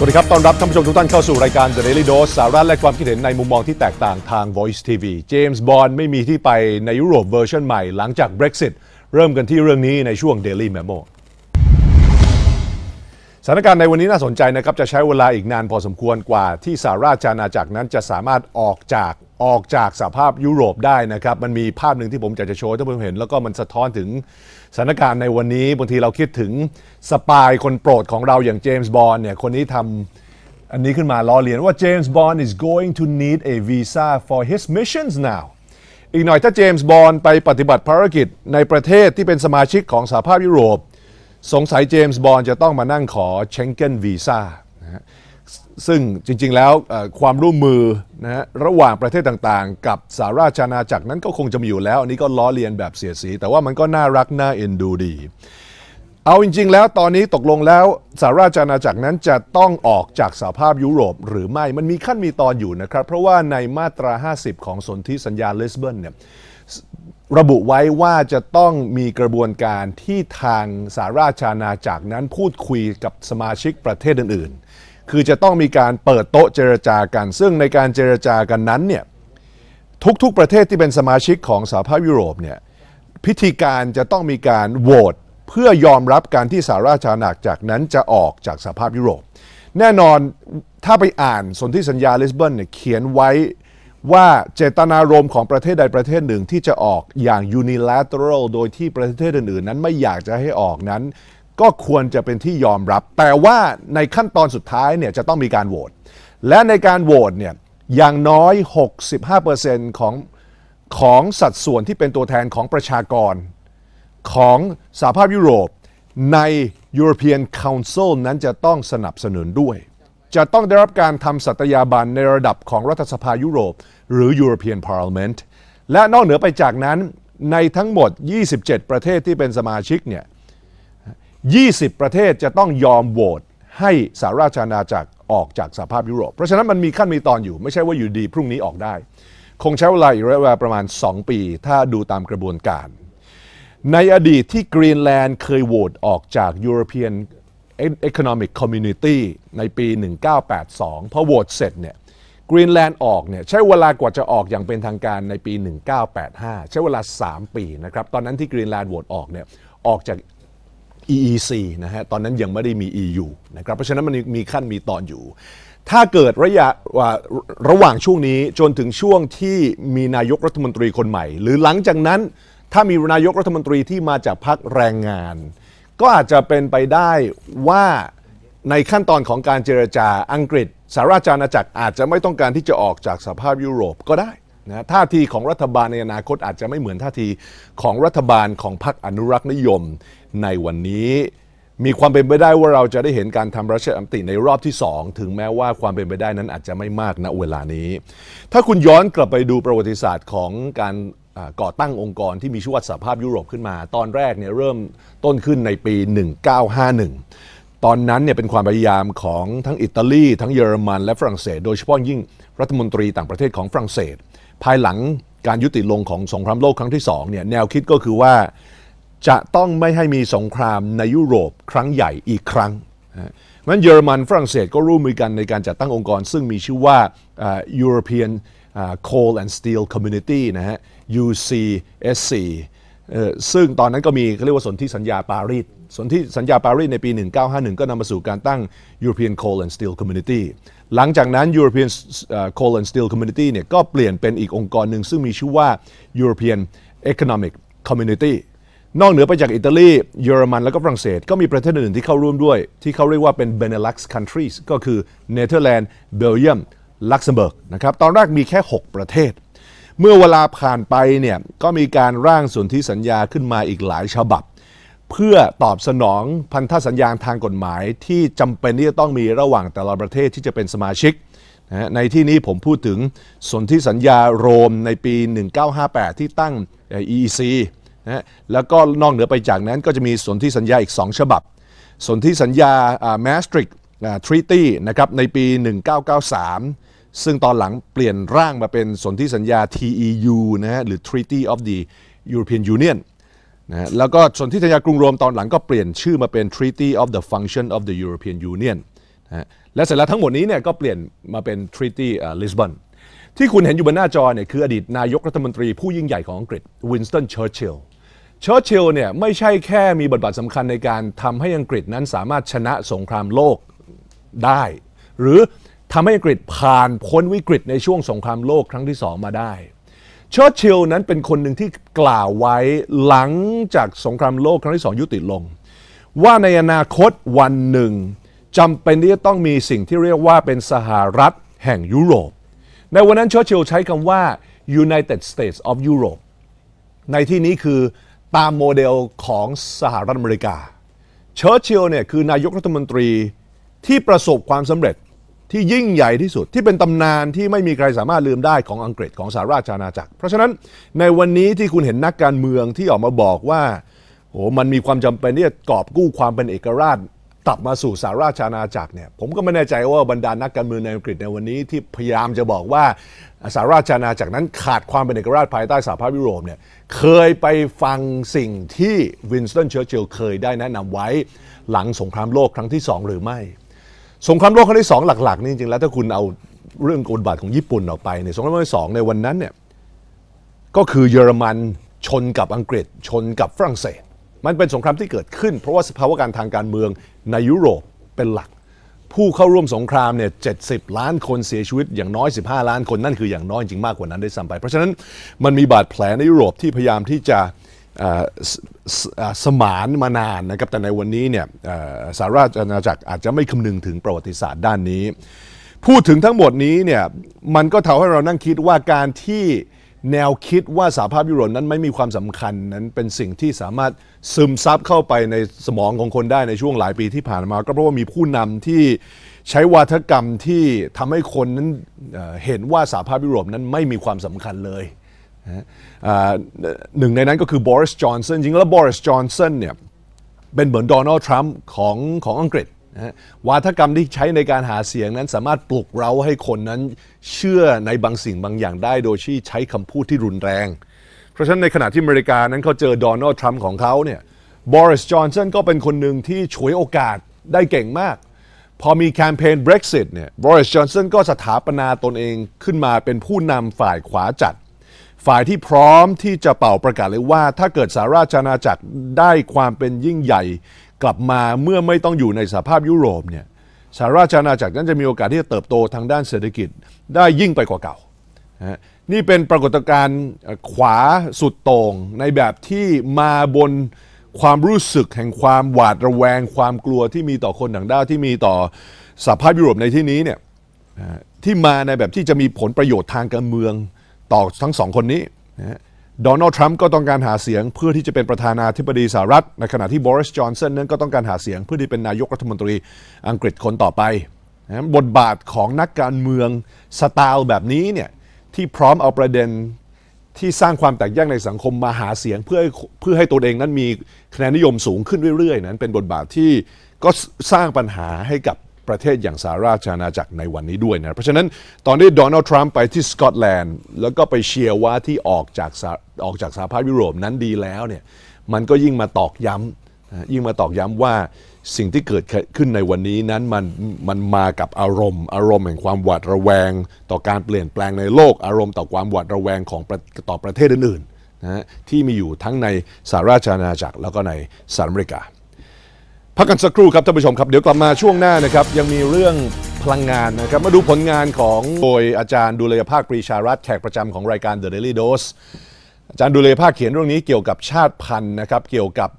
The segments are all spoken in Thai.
สวัสดีครับตอนรับท่านผู้ชมทุกท่านเข้าสู่รายการ The Daily Dose สาระและความคิดเห็นในมุมมองที่แตกต่างทาง Voice TV เจมส์บอนด์ไม่มีที่ไปในยุโรปเวอร์ชันใหม่หลังจาก Brexit เริ่มกันที่เรื่องนี้ในช่วง Daily Memo สถานการณ์ในวันนี้น่าสนใจนะครับจะใช้เวลาอีกนานพอสมควรกว่าที่สาราจานาจักรนั้นจะสามารถออกจากออกจากสาภาพยุโรปได้นะครับมันมีภาพหนึ่งที่ผมอยากจะโชว์ท่านผู้ชมเห็นแล้วก็มันสะท้อนถึงสถานการณ์ในวันนี้บางทีเราคิดถึงสปายคนโปรดของเราอย่างเจมส์บอนด์เนี่ยคนนี้ทำอันนี้ขึ้นมาล้อเลียนว่าเจมส์บอล is going to need a visa for his missions now อีกหน่อยถ้าเจมส์บอนด์ไปปฏิบัติภารกิจในประเทศที่เป็นสมาชิกของสหภาพยุโรปสงสัยเจมส์บอนด์จะต้องมานั่งขอเชงเก้นวีซ่านะฮะซึ่งจริงๆแล้วความร่วมมือนะฮะระหว่างประเทศต่างๆ กับสาราชาณาจักรนั้นก็คงจะมีอยู่แล้วอันนี้ก็ล้อเลียนแบบเสียสีแต่ว่ามันก็น่ารักน่าเอ็นดูดีเอาจริง ๆ แล้วตอนนี้ตกลงแล้วสาราชาณาจักรนั้นจะต้องออกจากสาภาพยุโรป หรือไม่มันมีขั้นมีตอนอยู่นะครับเพราะว่าในมาตรา 50 ของสนธิสัญญาลิสบอนเนี่ยระบุไว้ว่าจะต้องมีกระบวนการที่ทางสาราชาณาจักรนั้นพูดคุยกับสมาชิกประเทศอื่น ๆคือจะต้องมีการเปิดโต๊ะเจรจากันซึ่งในการเจรจากันนั้นเนี่ยทุกๆประเทศที่เป็นสมาชิกของสหภาพยุโรปเนี่ยพิธีการจะต้องมีการโหวตเพื่อยอมรับการที่สหราชอาณาจักรนั้นจะออกจากสหภาพยุโรป แน่นอนถ้าไปอ่าน สนธิสัญญาลิสบอนเนี่ยเขียนไว้ว่าเจตนารมณ์ของประเทศใดประเทศหนึ่งที่จะออกอย่าง unilateral โดยที่ประเทศอื่น ๆ นั้น ไม่อยากจะให้ออกนั้นก็ควรจะเป็นที่ยอมรับ แต่ว่าในขั้นตอนสุดท้ายเนี่ยจะต้องมีการโหวต และในการโหวตเนี่ยอย่างน้อย 65%ของของสัดส่วนที่เป็นตัวแทนของประชากรของสหภาพยุโรปใน European Council นั้นจะต้องสนับสนุนด้วย จะต้องได้รับการทำสัตยาบัน ในระดับของรัฐสภายุโรปหรือ European Parliament และนอกเหนือไปจากนั้นในทั้งหมด 27 ประเทศที่เป็นสมาชิกเนี่ย20 ประเทศจะต้องยอมโหวตให้สาราชอาณาจักรออกจากสหภาพยุโรป เพราะฉะนั้นมันมีขั้นมีตอนอยู่ ไม่ใช่ว่าอยู่ดี พรุ่งนี้ออกได้ คงใช้เวลาอยู่ระยะเวลาประมาณ 2 ปี ถ้าดูตามกระบวนการ ในอดีตที่กรีนแลนด์เคยโหวตออกจาก European Economic Community ในปี 1982พอโหวตเสร็จเนี่ยกรีนแลนด์ออกเนี่ยใช้เวลากว่าจะออกอย่างเป็นทางการในปี 1985 ใช้เวลา 3 ปีนะครับตอนนั้นที่กรีนแลนด์โหวตออกเนี่ยออกจาก EEC นะฮะตอนนั้นยังไม่ได้มี EU นะครับ เพราะฉะนั้นมันมีขั้นมีตอนอยู่ ถ้าเกิดระยะว่าระหว่างช่วงนี้จนถึงช่วงที่มีนายกรัฐมนตรีคนใหม่ หรือหลังจากนั้นถ้ามีนายกรัฐมนตรีที่มาจากพรรคแรงงาน ก็อาจจะเป็นไปได้ว่าในขั้นตอนของการเจรจาอังกฤษสหราชอาณาจักรอาจจะไม่ต้องการที่จะออกจากสภาพยุโรปก็ได้นะท่าทีของรัฐบาลในอนาคตอาจจะไม่เหมือนท่าทีของรัฐบาลของพรรคอนุรักษ์นิยมในวันนี้ มีความเป็นไปได้ว่าเราจะได้เห็นการทำรัชอัมติในรอบที่ 2 ถึงแม้ว่าความเป็นไปได้นั้นอาจจะไม่มากณเวลานี้ ถ้าคุณย้อนกลับไปดูประวัติศาสตร์ของการก่อตั้งองค์กรที่มีชื่อว่าสหภาพยุโรปขึ้นมา ตอนแรกเนี่ยเริ่มต้นขึ้นในปี 1951 ตอนนั้นเนี่ยเป็นความพยายามของทั้งอิตาลี ทั้งเยอรมัน และฝรั่งเศสโดยเฉพาะยิ่งรัฐมนตรีต่างประเทศของฝรั่งเศสภายหลังการยุติลงของสงครามโลกครั้งที่ 2 เนี่ย แนวคิดก็คือว่าจะต้องไม่ให้มีสงครามในยุโรปครั้งใหญ่อีกครั้งนั้นเยอรมันฝรั่งเศสก็ร่วมมือกันในการจัดตั้งองค์กร ซึ่งมีชื่อว่า European Coal and Steel Community นะฮะ UCSC ซึ่งตอนนั้นก็มีเขาเรียกว่าสนธิสัญญาปารีส สนธิสัญญาปารีสในปี 1951 ก็นำมาสู่การตั้ง European Coal and Steel Community หลังจากนั้น European Coal and Steel Community เนี่ยก็เปลี่ยนเป็นอีกองค์กรหนึ่งซึ่งมีชื่อว่า European Economic Community นอกเหนือไปจากอิตาลี เยอรมันแล้วก็ฝรั่งเศส ก็มีประเทศอื่นที่เข้าร่วมด้วยที่เขาเรียกว่าเป็น Benelux countries ก็คือเนเธอร์แลนด์เบลเยียมลักเซมเบิร์กนะครับตอนแรกมีแค่ 6 ประเทศ เมื่อเวลาผ่านไปเนี่ยก็มีการร่างสนธิสัญญาขึ้นมาอีกหลายฉบับเพื่อตอบสนองพันธสัญญาทางกฎหมายที่จำเป็นที่จะต้องมีระหว่างแต่ละประเทศที่จะเป็นสมาชิก ในที่นี้ผมพูดถึง สนธิสัญญาโรมในปี 1958 ที่ตั้ง EEC นะแล้วก็นอกเหนือไปจากนั้นก็จะมีสนธิสัญญาอีก 2 ฉบับ สนธิสัญญา Maastricht Treaty นะครับในปี 1993 ซึ่งตอนหลังเปลี่ยนร่างมาเป็นสนธิสัญญา TEU นะฮะหรือ Treaty of the European Union นะแล้วก็สนธิสัญญากรุงโรมตอนหลังก็เปลี่ยนชื่อมาเป็น Treaty of the Function of the European Union นะและเสร็จแล้วทั้งหมดนี้เนี่ยก็เปลี่ยนมาเป็น Treaty Lisbon ที่คุณเห็นอยู่บนหน้าจอเนี่ยคืออดีตนายกรัฐมนตรีผู้ยิ่งใหญ่ของอังกฤษวินสตันเชอร์ชิลล์เชอร์ชิลเนี่ยไม่ใช่แค่มีบทบาทสำคัญในการทำให้อังกฤษนั้นสามารถชนะสงครามโลกได้ หรือทำให้อังกฤษผ่านพ้นวิกฤตในช่วงสงครามโลกครั้งที่สองมาได้เชอร์ชิลนั้นเป็นคนหนึ่งที่กล่าวไว้หลังจากสงครามโลกครั้งที่สองยุติลง ว่าในอนาคตวันหนึ่ง จำเป็นที่จะต้องมีสิ่งที่เรียกว่าเป็นสหรัฐแห่งยุโรป ในวันนั้นเชอร์ชิลใช้คำว่า United States of Europe ในที่นี้คือตามโมเดลของสหรัฐอเมริกา เชอร์ชิลเนี่ยคือนายกรัฐมนตรีที่ประสบความสำเร็จที่ยิ่งใหญ่ที่สุดที่เป็นตำนานที่ไม่มีใครสามารถลืมได้ของอังกฤษของสหราชอาณาจักร เพราะฉะนั้นในวันนี้ที่คุณเห็นนักการเมืองที่ออกมาบอกว่าโอ้มันมีความจำเป็นที่จะกอบกู้ความเป็นเอกราชกลับมาสู่สหราชอาณาจักรเนี่ยผมก็ไม่แน่ใจว่าบรรดานักการเมืองในอังกฤษในวันนี้ที่พยายามจะบอกว่าสหราชอาณาจักรนั้นขาดความเป็นเอกราชภายใต้สหภาพยุโรปเนี่ยเคยไปฟังสิ่งที่วินสตัน เชอร์ชิลล์ เคยได้แนะนำไว้หลังสงครามโลกครั้งที่ 2 หรือไม่สงครามโลกครั้งที่สองหลัก ๆนี่จริงๆแล้วถ้าคุณเอาเรื่องกฎบาทของญี่ปุ่นออกไปในสงครามโลกที่สองในวันนั้นเนี่ยก็คือเยอรมันชนกับอังกฤษชนกับฝรั่งเศส มันเป็นสงครามที่เกิดขึ้น เพราะว่าสภาวะการทางการเมืองในยุโรปเป็นหลัก ผู้เข้าร่วมสงครามเนี่ยเจ็ล้านคนเสียชีวิตอย่างน้อย 15 ล้านคนนั่นคืออย่างน้อยจริงมากกว่านั้นได้ซ้ำไป เพราะฉะนั้นมันมีบาดแผลในยุโรปที่พยายามที่จะสมานมานานนะครับแต่ในวันนี้เนี่ยสาราชอาณาจักรอาจจะไม่คำนึงถึงประวัติศาสตร์ด้านนี้ พูดถึงทั้งหมดนี้เนี่ยมันก็ทำให้เรานั่งคิดว่าการที่แนวคิดว่าสหภาพยุโรปนั้นไม่มีความสำคัญนั้นเป็นสิ่งที่สามารถซึมซับเข้าไปในสมองของคนได้ในช่วงหลายปีที่ผ่านมาก็เพราะว่ามีผู้นำที่ใช้วาทกรรมที่ทำให้คนนั้นเห็นว่าสหภาพยุโรปนั้นไม่มีความสำคัญเลยหนึ่งในนั้นก็คือบอริสจอห์นสันจริงแล้วบอริสจอห์นสันเนี่ยเป็นเหมือนโดนัลด์ทรัมป์ของของอังกฤษวาทกรรมที่ใช้ในการหาเสียงนั้นสามารถปลุกเร้าให้คนนั้นเชื่อในบางสิ่งบางอย่างได้โดยที่ใช้คำพูดที่รุนแรง เพราะฉะนั้นในขณะที่อเมริกานั้นเขาเจอโดนัลด์ทรัมป์ของเขาเนี่ยบอริสจอห์นสันก็เป็นคนหนึ่งที่ฉวยโอกาสได้เก่งมาก พอมีแคมเปญ Brexit เนี่ยบริสจอห์นสันก็สถาปนาตนเองขึ้นมาเป็นผู้นำฝ่ายขวาจัดฝ่ายที่พร้อมที่จะเป่าประกาศเลยว่าถ้าเกิดสาราชอาณาจักรได้ความเป็นยิ่งใหญ่กลับมาเมื่อไม่ต้องอยู่ในสภาพยุโรปเนี่ยสาราชอาณาจักรนั้นจะมีโอกาสที่จะเติบโตทางด้านเศรษฐกิจได้ยิ่งไปกว่าเก่านี่เป็นปรากฏการณ์ขวาสุดโต่งในแบบที่มาบนความรู้สึกแห่งความหวาดระแวง ความกลัวที่มีต่อคนต่างด้าวที่มีต่อสภาพยุโรปในที่นี้เนี่ยที่มาในแบบที่จะมีผลประโยชน์ทางการเมืองต่อทั้งสองคนนี้นะโดนัลด์ทรัมป์ก็ต้องการหาเสียงเพื่อที่จะเป็นประธานาธิบดีสหรัฐ ในขณะที่บริสจอนสันนั้นก็ต้องการหาเสียงเพื่อที่เป็นนายกรัฐมนตรีอังกฤษคนต่อไปนะบทบาทของนักการเมืองสไตล์แบบนี้เนี่ยที่พร้อมเอาประเด็นที่สร้างความแตกแยกในสังคมมาหาเสียงเพื่อเพื่อให้ตัวเองนั้นมีคะแนนนิยมสูงขึ้นเรื่อยๆ นั้นเป็นบทบาทที่ก็สร้างปัญหาให้กับประเทศอย่างสหราชอาณาจักรในวันนี้ด้วยนะเพราะฉะนั้นตอนที่โดนัลด์ทรัมป์ไปที่สกอตแลนด์แล้วก็ไปเชียร์ว่าที่ออกจากออกจากสหภาพยุโรปนั้นดีแล้วเนี่ยมันก็ยิ่งมาตอกย้ำยิ่งมาตอกย้ำว่าสิ่งที่เกิดขึ้นในวันนี้นั้นมันมันมากับอารมณ์ อารมณ์แห่งความหวาดระแวง ต่อการเปลี่ยนแปลงในโลกอารมณ์ต่อความหวาดระแวงของต่อประเทศอื่นๆนะที่มีอยู่ทั้งในสหราชอาณาจักรแล้วก็ในสหรัฐอเมริกาพักกันสักครู่ครับท่านผู้ชมครับ เดี๋ยวกลับมาช่วงหน้านะครับยังมีเรื่องพลังงานนะครับมาดูผลงานของโดยอาจารย์ดุลยภาคปรีชารัตน์แขกประจำของรายการ The Daily Dose อาจารย์ดุลยภาคเขียนเรื่องนี้เกี่ยวกับชาติพันธุ์นะครับ เกี่ยวกับ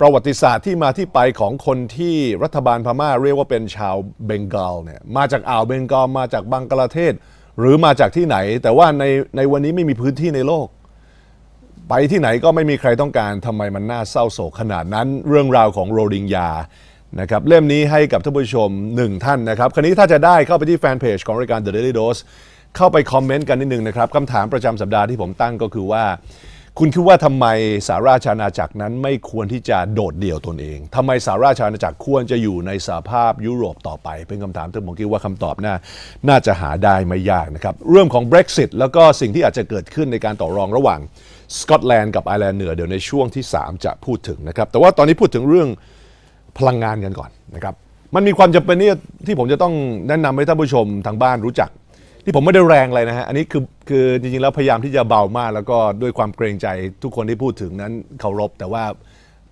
ประวัติศาสตร์ที่มาที่ไปของคนที่รัฐบาลพม่า เรียกว่าเป็นชาวเบงกอลเนี่ยมาจากอ่าวเบงกอลมาจากบังกลาเทศ หรือมาจากที่ไหน แต่ว่าในในวันนี้ไม่มีพื้นที่ในโลกไปที่ไหนก็ไม่มีใครต้องการทำไมมันน่าเศร้าโศกขนาดนั้น เรื่องราวของโรดิงยา นะครับ เล่มนี้ให้กับท่านผู้ชมหนึ่งท่านนะครับคันนี้ถ้าจะได้เข้าไปที่แฟนเพจของรายการ The Daily Dose เข้าไปคอมเมนต์กันนิดนึงนะครับ คำถามประจำสัปดาห์ที่ผมตั้งก็คือว่า คุณคิดว่าทำไมสาราชาณาจักรนั้นไม่ควรที่จะโดดเดี่ยวตนเอง ทำไมสาราชาณาจักรควรจะอยู่ในสาภาพยุโรปต่อไป เป็นคำถามที่ผมคิดว่าคำตอบน่าน่าจะหาได้ไม่ยากนะครับ เรื่องของ Brexit แล้วก็สิ่งที่อาจจะเกิดขึ้นในการต่อรองระหว่างสกอตแลนด์กับไอร์แลนด์เหนือเดี๋ยวในช่วงที่ 3 จะพูดถึงนะครับแต่ว่าตอนนี้พูดถึงเรื่องพลังงานกันก่อนนะครับมันมีความจำเป็นนี่ที่ผมจะต้องแนะนำให้ท่านผู้ชมทางบ้านรู้จัก ที่ผมไม่ได้แรงเลยนะฮะ อันนี้คือคือจริงๆแล้วพยายามที่จะเบามาก แล้วก็ด้วยความเกรงใจทุกคนที่พูดถึงนั้นเคารพ แต่ว่า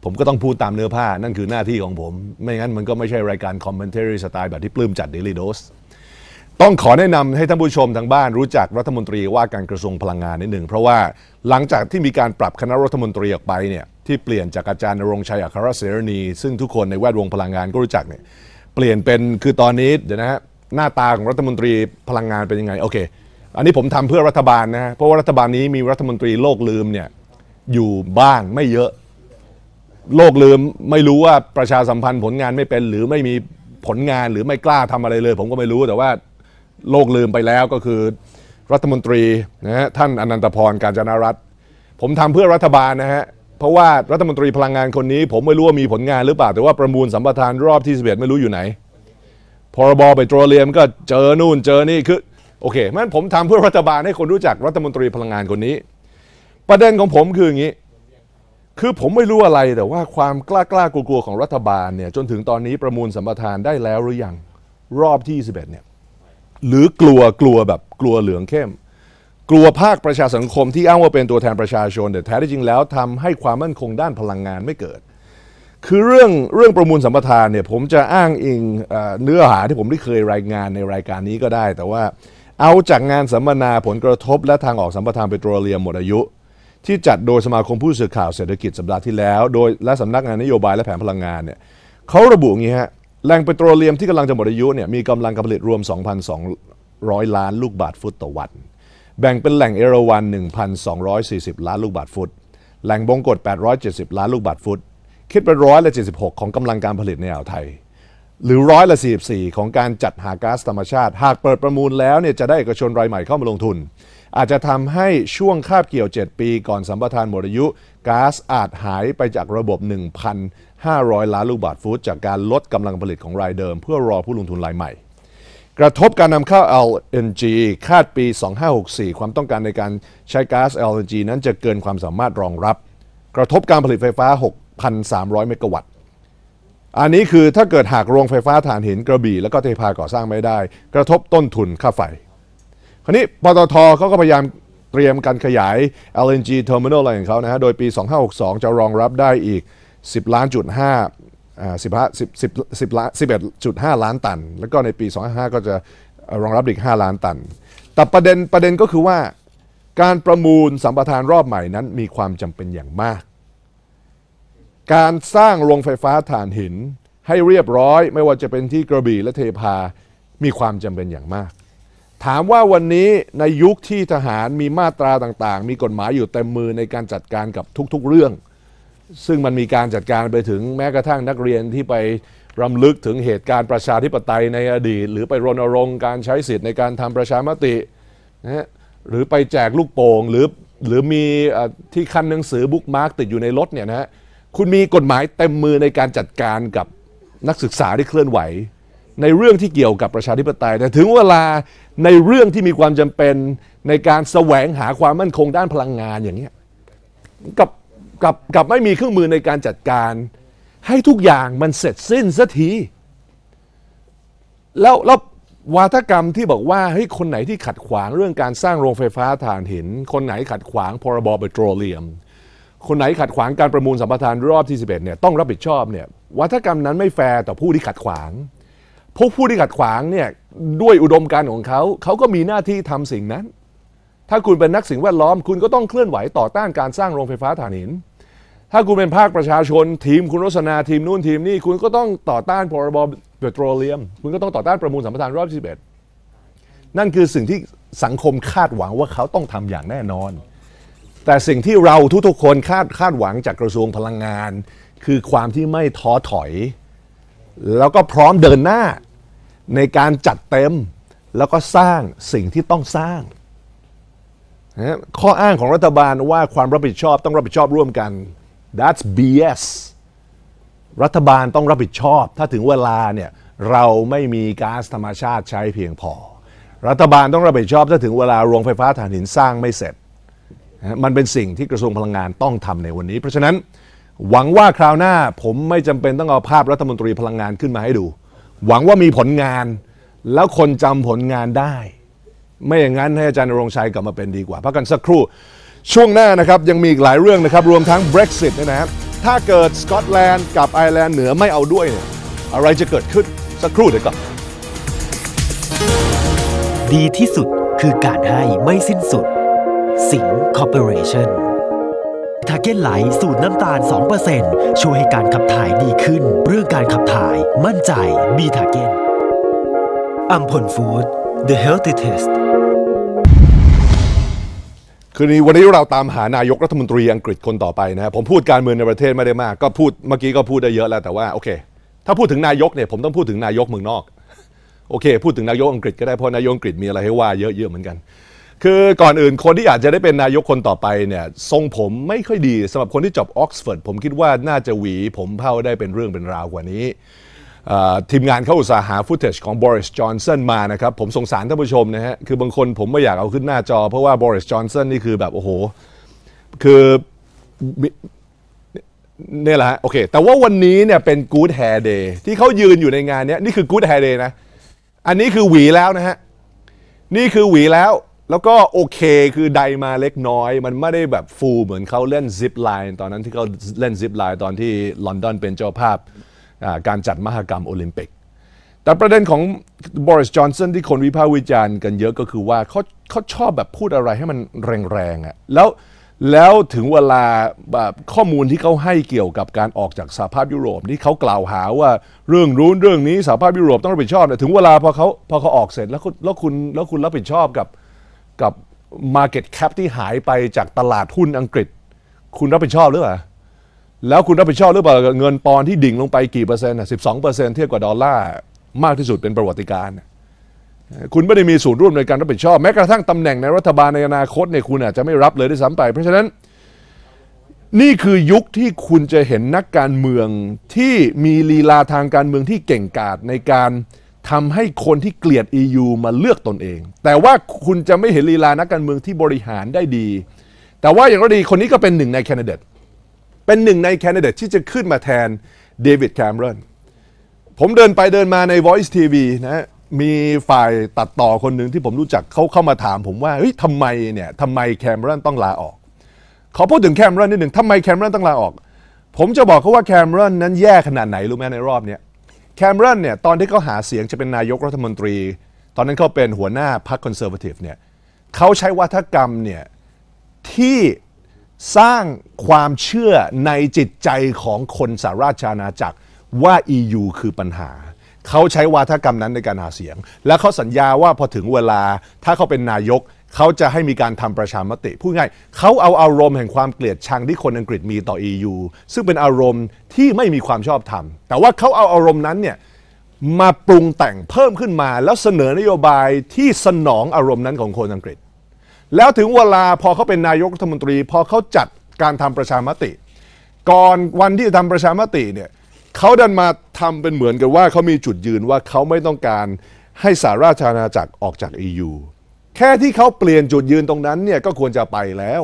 ผมก็ต้องพูดตามเนื้อผ้านั่นคือหน้าที่ของผม ไม่งั้นมันก็ไม่ใช่รายการคอมเมนเทอรี่สไตล์แบบที่ปลื้มจัดเดลิโดสต้องขอแนะนำให้ท่านผู้ชมทางบ้านรู้จักรัฐมนตรีว่าการกระทรวงพลังงานนิดหนึ่งเพราะว่าหลังจากที่มีการปรับคณะรัฐมนตรีออกไปเนี่ยที่เปลี่ยนจากอาจารย์นรงชัยอัครเสรณีซึ่งทุกคนในแวดวงพลังงานก็รู้จักเนี่ยเปลี่ยนเป็นคือตอนนี้เดี๋ยวนะฮะหน้าตาของรัฐมนตรีพลังงานเป็นยังไงโอเคอันนี้ผมทำเพื่อรัฐบาลนะฮะเพราะว่ารัฐบาลนี้มีรัฐมนตรีโลกลืมเนี่ยอยู่บ้านไม่เยอะ โลกลืมไม่รู้ว่าประชาสัมพันธ์ผลงานไม่เป็นหรือไม่มีผลงานหรือไม่กล้าทำอะไรเลย ผมก็ไม่รู้แต่ว่าโลกลืมไปแล้วก็คือ รัฐมนตรีนะฮะท่านอนันตพรการจนรัตผมทำเพื่อรัฐบาลนะฮะ เพราะว่ารัฐมนตรีพลังงานคนนี้ ผมไม่รู้ว่ามีผลงาน หรือเปล่าแต่ว่าประมูลสัมปทานรอบที่สิบเอ็ดไม่รู้อยู่ไหน พรบไปตรเลียม ก็เจอนู่นเจอนี่คือโอเคแม้นผมทำเพื่อรัฐบาลให้คนรู้จักรัฐมนตรีพลังงานคนนี้ ประเด็นของผมคืออย่างนี้คือผมไม่รู้อะไรแต่ว่า ความกล้ากล้ากลัวๆของรัฐบาลเนี่ยจนถึงตอนนี้ประมูลสัมปทานได้แล้วหรือยังรอบที่21เนี่ยหรือกลัวกลัวแบบกลัวเหลืองเข้ม กลัวภาคประชาสังคมที่อ้างว่าเป็นตัวแทนประชาชนแต่แท้ที่จริงแล้วทำให้ความมั่นคงด้านพลังงานไม่เกิด คือเรื่องเรื่องประมูลสัมปทานเนี่ยผมจะอ้างอิงเนื้อหาที่ผมได้เคยรายงานในรายการนี้ก็ได้ แต่ว่าเอาจากงานสัมมนาผลกระทบและทางออกสัมปทานเปโตรเลียมหมดอายุ ที่จัดโดยสมาคมผู้สื่อข่าวเศรษฐกิจสัปดาห์ที่แล้วโดยและสำนักงานนโยบายและแผนพลังงานเนี่ยเขาระบุงี้ฮะแหล่งเปโตรเลียมที่กำลังจะหมดอายุเนี่ยมีกำลังการผลิตรวม 2,200 ล้านลูกบาทฟุตต่อวันแบ่งเป็นแหล่งเอราวัน 1,240 ล้านลูกบาทฟุต แหล่งบงกฎ 870 ล้านลูกบาทฟุต คิดเป็นร้อยละ76 ของกำลังการผลิตในอ่าวไทย หรือร้อยละ44 ของการจัดหาก๊าซธรรมชาติ หากเปิดประมูลแล้วเนี่ยจะได้เอกชนรายใหม่เข้ามาลงทุน อาจจะทำให้ช่วงคาบเกี่ยว 7 ปี ก่อนสัมปทานหมดอายุก๊าซอาจหายไปจากระบบ 1,000 500ล้านลูกบาทฟุตจากการลดกำลังผลิตของรายเดิมเพื่อรอผู้ลงทุนรายใหม่ กระทบการนำเข้า LNG คาดปี 2564 ความต้องการในการใช้ก๊าซ LNG นั้นจะเกินความสามารถรองรับ กระทบการผลิตไฟฟ้า 6,300เมกะวัตต์ อันนี้คือถ้าเกิดหากโรงไฟฟ้าถ่านหินกระบี่ แล้วก็เทพาก่อสร้างไม่ได้ กระทบต้นทุนค่าไฟ คราวนี้ปตทเขาก็พยายามเตรียมการขยาย LNG terminal อะไรของเขานะฮะโดยปี2562จะรองรับได้อีก10ล้านจุดห้าสิบห้าสิบสิบสิบล้านสิบเอ็ดจุดห้าล้านตันแล้วก็ในปีสองห้าก็จะรองรับอีกห้าล้านตันแต่ประเด็นประเด็นก็คือว่า การประมูลสัมปทานรอบใหม่นั้นมีความจำเป็นอย่างมาก การสร้างโรงไฟฟ้าถ่านหินให้เรียบร้อยไม่ว่าจะเป็นที่กระบี่และเทพา มีความจำเป็นอย่างมาก ถามว่าวันนี้ในยุคที่ทหารมีมาตราต่างๆ มีกฎหมายอยู่เต็มมือในการจัดการกับทุก ๆ เรื่องซึ่งมันมีการจัดการไปถึงแม้กระทั่งนักเรียนที่ไปรำลึกถึงเหตุการณ์ประชาธิปไตยในอดีต หรือไปรณรงค์ การใช้สิทธิ์ในการทำประชามตินะฮะหรือไปแจกลูกโป่งหรือหรือมีที่คันหนังสือบุ๊กมาร์กติดอยู่ในรถเนี่ยนะฮะคุณมีกฎหมายเต็มมือในการจัดการกับนักศึกษาที่เคลื่อนไหว ในเรื่องที่เกี่ยวกับประชาธิปไตยแต่ถึงเวลาในเรื่องที่มีความจำเป็นในการแสวงหาความมั่นคงด้านพลังงานอย่างเงี้ยกับกับกับไม่มีเครื่องมือในการจัดการ ให้ทุกอย่างมันเสร็จสิ้นสักทีแล้วแล้ววาทกรรมที่บอกว่าเฮ้ยคนไหนที่ขัดขวางเรื่องการสร้างโรงไฟฟ้าถ่านหิน คนไหนขัดขวางพรบปปโตรเลียม คนไหนขัดขวางการประมูลสัมปทานรอบที่11เนี่ยต้องรับผิดชอบเนี่ยวัฒกรรมนั้นไม่แฟร์ต่อผู้ที่ขัดขวางพวกผู้ที่ขัดขวางเนี่ยด้วยอุดมการณ์ของเขาเขาก็มีหน้าที่ทำสิ่งนั้นถ้าคุณเป็นนักสิ่งแวดล้อมคุณก็ต้องเคลื่อนไหวต่อต้านการสร้างโรงไฟฟ้าถ่านหิน ถ้าคุณเป็นภาคประชาชนทีม คุณรสนาทีมนู่นทีมนี่คุณก็ต้องต่อต้านพรบเปโตรเลียมคุณก็ต้องต่อต้านประมูลสัมปทานรอบที่11นั่นคือสิ่งที่สังคมคาดหวังว่าเขาต้องทำอย่างแน่นอน แต่สิ่งที่เราทุกๆ คนคาดคาดหวังจากกระทรวงพลังงาน คือความที่ไม่ท้อถอย แล้วก็พร้อมเดินหน้า ในการจัดเต็มแล้วก็สร้างสิ่งที่ต้องสร้างนะข้ออ้างของรัฐบาลว่าความรับผิดชอบต้องรับผิดชอบร่วมกัน that's BS รัฐบาลต้องรับผิดชอบ ถ้าถึงเวลาเนี่ยเราไม่มีก๊าซธรรมชาติใช้เพียงพอ รัฐบาลต้องรับผิดชอบ ถ้าถึงเวลาโรงไฟฟ้าถ่านหินสร้างไม่เสร็จ มันเป็นสิ่งที่กระทรวงพลังงานต้องทำในวันนี้ เพราะฉะนั้น หวังว่าคราวหน้าผมไม่จำเป็นต้องเอาภาพรัฐมนตรีพลังงานขึ้นมาให้ดู หวังว่ามีผลงานแล้วคนจำผลงานได้ไม่อย่างนั้นให้อาจารย์รงชัยกลับมาเป็นดีกว่าพักกันสักครู่ ช่วงหน้านะครับ ยังมีอีกหลายเรื่องนะครับรวมทั้ง Brexit เนี่ยนะครับถ้าเกิดสกอตแลนด์กับไอร์แลนด์เหนือไม่เอาด้วยเนี่ยอะไรจะเกิดขึ้นสักครู่เดี๋ยวก่อนดีที่สุดคือการให้ไม่สิ้นสุดสิงคอร์ปอเรชั่นทาเก้นไหลสูตรน้ำตาล 2%ช่วยให้การขับถ่ายดีขึ้นเรื่องการขับถ่ายมั่นใจมีทาเก้นอัมพลฟู้ด The Healthy t e s t คืนนี้วันนี้เราตามหานายกรัฐมนตรีอังกฤษคนต่อไปนะผมพูดการเมืองในประเทศไม่ได้มาก ก็พูดเมื่อกี้ก็พูดได้เยอะแล้วแต่ว่าโอเคถ้าพูดถึงนายกเนี่ยผมต้องพูดถึงนายกเมืองนอกโอเคพูดถึงนายกอังกฤษก็ได้เพราะนายกอังกฤษมีอะไรให้ว่าเยอะๆเหมือนกัน คือก่อนอื่นคนที่อาจจะได้เป็นนายกคนต่อไปเนี่ยทรงผมไม่ค่อยดีสำหรับคนที่จบออกซฟอร์ดผมคิดว่าน่าจะหวี ผมเผ่าได้เป็นเรื่องเป็นราวกว่านี้ทีมงานเข้าอุตสาหาฟุตเทจของบริสจอนสันมานะครับ ผมสงสารท่านผู้ชมนะฮะคือบางคนผมไม่อยากเอาขึ้นหน้าจอ เพราะว่าบริสจอนสันนี่คือแบบ โอ้โห คือเนี่ยแหละฮะโอเค แต่ว่าวันนี้เนี่ยเป็นกู๊ดแฮร์เดย์ที่เขายืนอยู่ในงานเนี้ยนี่คือกู๊ดแฮร์เดย์นะ อันนี้คือหวีแล้วนะฮะนี่คือหวีแล้ว แล้วก็โอเค คือใดมาเล็กน้อย มันไม่ได้แบบฟูเหมือนเขาเล่นซิปไลน์ตอนนั้นที่เขาเล่นซิปไลน์ตอนที่ลอนดอนเป็นเจ้าภาพการจัดมหกรรมโอลิมปิก แต่ประเด็นของบริสจอห์นสันที่คนวิพากษ์วิจารณ์กันเยอะก็คือว่าเขาเขาชอบแบบพูดอะไรให้มันแรงๆอะ่ะ แล้วแล้วถึงเวลาแบบข้อมูลที่เขาให้เกี่ยวกับการออกจากสหภาพยุโรปที่เขากล่าวหาว่าเรื่องรู้เรื่องนี้สหภาพยุโรปต้องรับผิดชอบ่ถึงเวลาพอเขาพอเขาออกเสร็จแล้วแล้วคุณแล้วคุณรับผิดชอบกับกับ Market Cap ที่หายไปจากตลาดหุ้นอังกฤษ คุณรับผิดชอบหรือเปล่าแล้วคุณรับผิดชอบหรือเปล่าเงินปอนที่ดิ่งลงไปกี่เปอร์เซ็นต์สิบสองเปอร์เซ็นต์เทียบกับดอลลาร์ มากที่สุดเป็นประวัติการ คุณไม่ได้มีส่วนร่วมในการรับผิดชอบ แม้กระทั่งตำแหน่งในรัฐบาล ในอนาคตเนี่ยคุณอาจจะไม่รับเลยด้วยซ้ำไป เพราะฉะนั้น นี่คือยุคที่คุณจะเห็นนักการเมืองที่มีลีลาทางการเมืองที่เก่งกาจในการทำให้คนที่เกลียด EU มาเลือกตนเอง แต่ว่าคุณจะไม่เห็นลีลานักการเมืองที่บริหารได้ดี แต่ว่าอย่างไรดีคนนี้ก็เป็นหนึ่งในแคนดิเดตเป็นหนึ่งในแคนดิเดตที่จะขึ้นมาแทนเดวิดแคมเรนผมเดินไปเดินมาใน Voice TV นะมีฝ่ายตัดต่อคนหนึ่งที่ผมรู้จักเขาเข้ามาถามผมว่าเฮ้ยทำไมเนี่ยทำไมแคมรอนต้องลาออก ขอพูดถึงแคมรอนนิดหนึ่งทำไมแคมรอนต้องลาออก ผมจะบอกเขาว่าแคมรอนนั้นแย่ขนาดไหน รู้ไหมในรอบนี้แคมรอนเนี่ยตอนที่เขาหาเสียงจะเป็นนายกรัฐมนตรี ตอนนั้นเขาเป็นหัวหน้าพรรคคอนเซอร์วทีฟเนี่ยเขาใช้วัฒกรรมเนี่ยที่สร้างความเชื่อในจิตใจของคนสาราชอาณาจักรว่า EU คือปัญหา เขาใช้วาทกรรมนั้นในการหาเสียง และเขาสัญญาว่าพอถึงเวลา ถ้าเขาเป็นนายก เขาจะให้มีการทำประชามติ พูดง่ายเขาเอาอารมณ์แห่งความเกลียดชังที่คนอังกฤษมีต่อ EU ซึ่งเป็นอารมณ์ที่ไม่มีความชอบธรรม แต่ว่าเขาเอาอารมณ์นั้นเนี่ยมาปรุงแต่งเพิ่มขึ้นมา แล้วเสนอนโยบายที่สนองอารมณ์นั้นของคนอังกฤษแล้วถึงเวลาพอเขาเป็นนายกรัฐมนตรีพอเขาจัดการทำประชามติ ก่อนวันที่จะทำประชามติเนี่ยเขาดันมาทำเป็นเหมือนกันว่าเขามีจุดยืนว่าเขาไม่ต้องการให้สาราชอาณาจักรออกจาก EU แค่ที่เขาเปลี่ยนจุดยืนตรงนั้นเนี่ยก็ควรจะไปแล้ว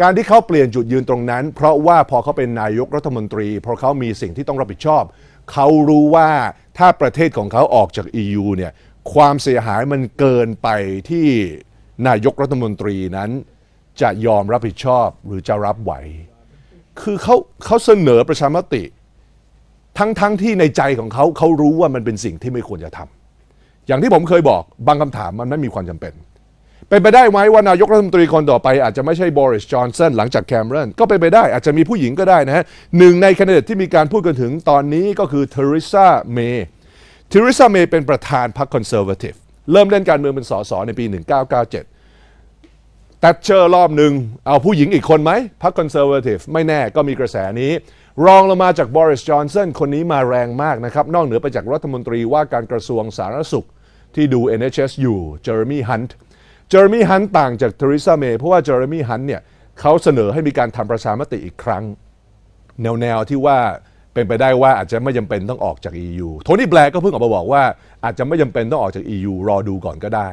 การที่เขาเปลี่ยนจุดยืนตรงนั้น เพราะว่าพอเขาเป็นนายกรัฐมนตรีเพราะเขามีสิ่งที่ต้องรับผิดชอบเขารู้ว่าถ้าประเทศของเขาออกจาก EU เนี่ยความเสียหายมันเกินไปที่นายกรัฐมนตรีนั้นจะยอมรับผิดชอบหรือจะรับไหว คือเขาเขาเสนอประชามติ ทั้งทที่ในใจของเขาเขารู้ว่ามันเป็นสิ่งที่ไม่ควรจะทำ อย่างที่ผมเคยบอกบางคำถามมันไม่มีความจำเป็น เป็นไปได้ไหมว่า นายกรัฐมนตรีคนต่อไปอาจจะไม่ใช่บริสจอห์นสันหลังจากแคมเรนก็เป็นไปได้อาจจะมีผู้หญิงก็ได้นะฮะหนึ่งในคนเดตที่มีการพูดกันถึงตอนนี้ก็คือเทอริซาเมย์เทอริซาเมย์เป็นประธานพรรคคอนเซอร์เวทีฟเริ่มเล่นการเมืองเป็นสสในปี 1997ตัดเชอร์รอบหนึ่งเอาผู้หญิงอีกคนไหมพรรคคอนเซอร์เวทีฟไม่แน่ก็มีกระแสนี้ รองลงมาจากบริสจอนสันคนนี้มาแรงมากนะครับ นอกเหนือไปจากรัฐมนตรีว่าการกระทรวงสาธารณสุขที่ดู NHS อยู่เจอร์มี่ฮันต์เจอร์มี่ฮันต์ต่างจากเทริซาเมย์เพราะว่าเจอร์มี่ฮันต์เนี่ยเขาเสนอให้มีการทำประชามติอีกครั้ง แนวแนวที่ว่าเป็นไปได้ว่าอาจจะไม่จาเป็นต้องออกจาก EU โทนี่แบล็ก็เพิ่งออกมาบอกว่าอาจจะไม่จาเป็นต้องออกจาก EU รอดูก่อนก็ได้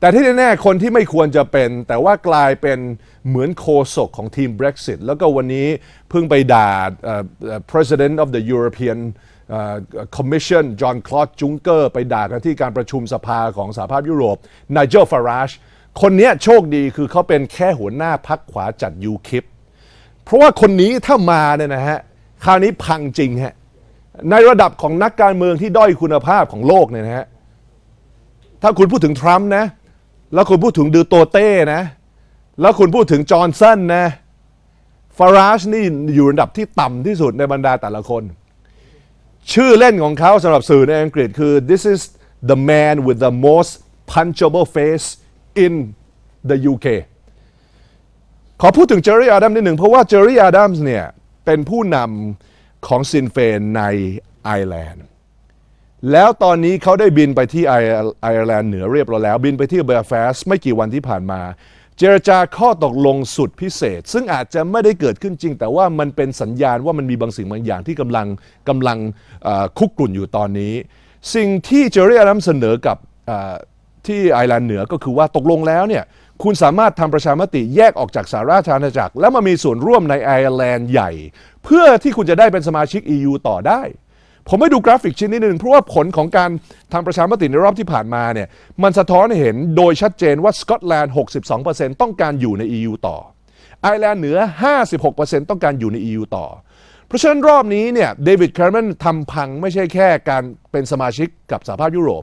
แต่ที่แน่ ๆ คนที่ไม่ควรจะเป็นแต่ว่ากลายเป็นเหมือนโคศกของทีม Brexit แล้วก็วันนี้เพิ่งไปด่า President of the European Commission John Claude Juncker ไปด่ากันที่การประชุมสภาของสหภาพยุโรป Nigel Farage คนนี้โชคดีคือเขาเป็นแค่หัวหน้าพักขวาจัดยูคิป เพราะว่าคนนี้ถ้ามาเนี่ยนะฮะคราวนี้พังจริงฮะในระดับของนักการเมืองที่ด้อยคุณภาพของโลกเนี่ยนะฮะถ้าคุณพูดถึง ทรัมป์นะแล้วคุณพูดถึงดูโตเต้นะแล้วคุณพูดถึง จอห์นสันนะฟาราชนี่อยู่ระดับที่ต่ำที่สุด ในบรรดาแต่ละคน ชื่อเล่นของเขาสำหรับสื่อในอังกฤษ คือ this is the man with the most punchable face in the UK ขอพูดถึงเจอร์รี่อาดัมนิดหนึ่งเพราะว่าเจอร์รี่อาดัมส์เนี่ยเป็นผู้นำของซินเฟนในไอร์แลนด์ แล้วตอนนี้เขาได้บินไปที่ไอร์แลนด์เหนือเรียบร้อยแล้ว บินไปที่เบลฟาสไม่กี่วันที่ผ่านมา เจรจาข้อตกลงสุดพิเศษ ซึ่งอาจจะไม่ได้เกิดขึ้นจริง แต่ว่ามันเป็นสัญญาณว่ามันมีบางสิ่งบางอย่างที่กำลังกำลังคุกกลุ่นอยู่ตอนนี้ สิ่งที่เจอร์รี่อรัมเสนอกับที่ไอร์แลนด์เหนือก็คือว่าตกลงแล้วเนี่ยคุณสามารถทำประชามติ แยกออกจากสาราชอาณาจักรแล้วมามีส่วนร่วมในไอร์แลนด์ใหญ่ เพื่อที่คุณจะได้เป็นสมาชิก EU ต่อได้ ผมไม่ดูกราฟิกชิ้นนี้หนึ่งเพราะว่าผลของการทำประชามติ ในรอบที่ผ่านมาเนี่ยมันสะท้อนให้เห็นโดยชัดเจนว่า สกอตแลนด์ 62%ต้องการอยู่ใน EU ต่อ ไอร์แลนด์เหนือ 56%ต้องการอยู่ใน EU ต่อเพราะฉะนั้นรอบนี้เนี่ยเดวิดแค์เมนทำพังไม่ใช่แค่การเป็นสมาชิกกับสหภาพยุโรป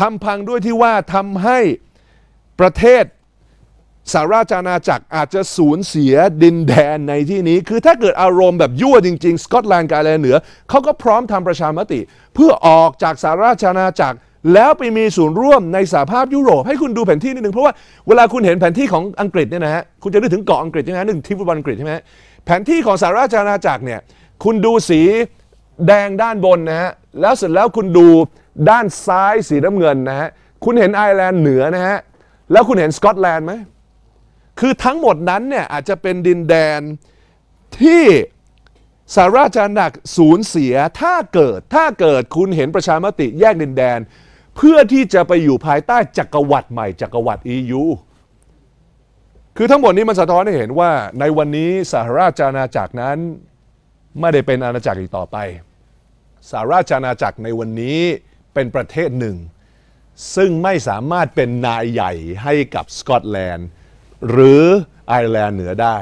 ทำพังด้วยที่ว่าทำให้ประเทศสาราจานาจักรอาจจะสูญเสียดินแดนในที่นี้ คือถ้าเกิดอารมณ์แบบยั่วจริงๆ สกอตแลนด์กาแลนเหนือ เขาก็พร้อมทำประชามติ เพื่อออกจากสาราจานาจักร แล้วไปมีส่วนร่วมในสหภาพยุโรปให้คุณดูแผนที่นิดนึงเพราะว่าเวลาคุณเห็นแผนที่ของอังกฤษเนี่ยนะฮะ คุณจะนึกถึงเกาะอังกฤษใช่ไหมหนึ่งทิวบอลอังกฤษใช่ไหมแผนที่ของสหราชอาณาจักรเนี่ย คุณดูสีแดงด้านบนนะฮะ แล้วเสร็จแล้วคุณดูด้านซ้ายสีน้ำเงินนะฮะ คุณเห็นไอร์แลนด์เหนือนะฮะแล้วคุณเห็นสกอตแลนด์ไหมคือทั้งหมดนั้นเนี่ย อาจจะเป็นดินแดนที่สาราจานักสูญเสียถ้าเกิดถ้าเกิดคุณเห็นประชามติแยกดินแดน เพื่อที่จะไปอยู่ภายใต้จักรวรรดิใหม่จักรวรรดิ EU คือทั้งหมดนี้มันสะท้อนให้เห็นว่าในวันนี้สหราชอาณาจักรนั้นไม่ได้เป็นอาณาจักรอีกต่อไปสหราชอาณาจักรในวันนี้เป็นประเทศหนึ่ง ซึ่งไม่สามารถเป็นนายใหญ่ให้กับสกอตแลนด์หรือไอร์แลนด์เหนือได้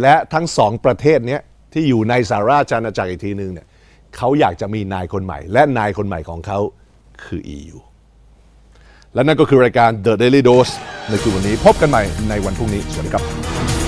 และทั้งสองประเทศนี้ที่อยู่ในสาราชาณาจักรอีกทีนึงเนี่ยเขาอยากจะมีนายคนใหม่ และนายคนใหม่ของเขาคือ EU และนั่นก็คือรายการ The Daily Dose ในคืนวันนี้พบกันใหม่ในวันพรุ่งนี้ สวัสดีครับ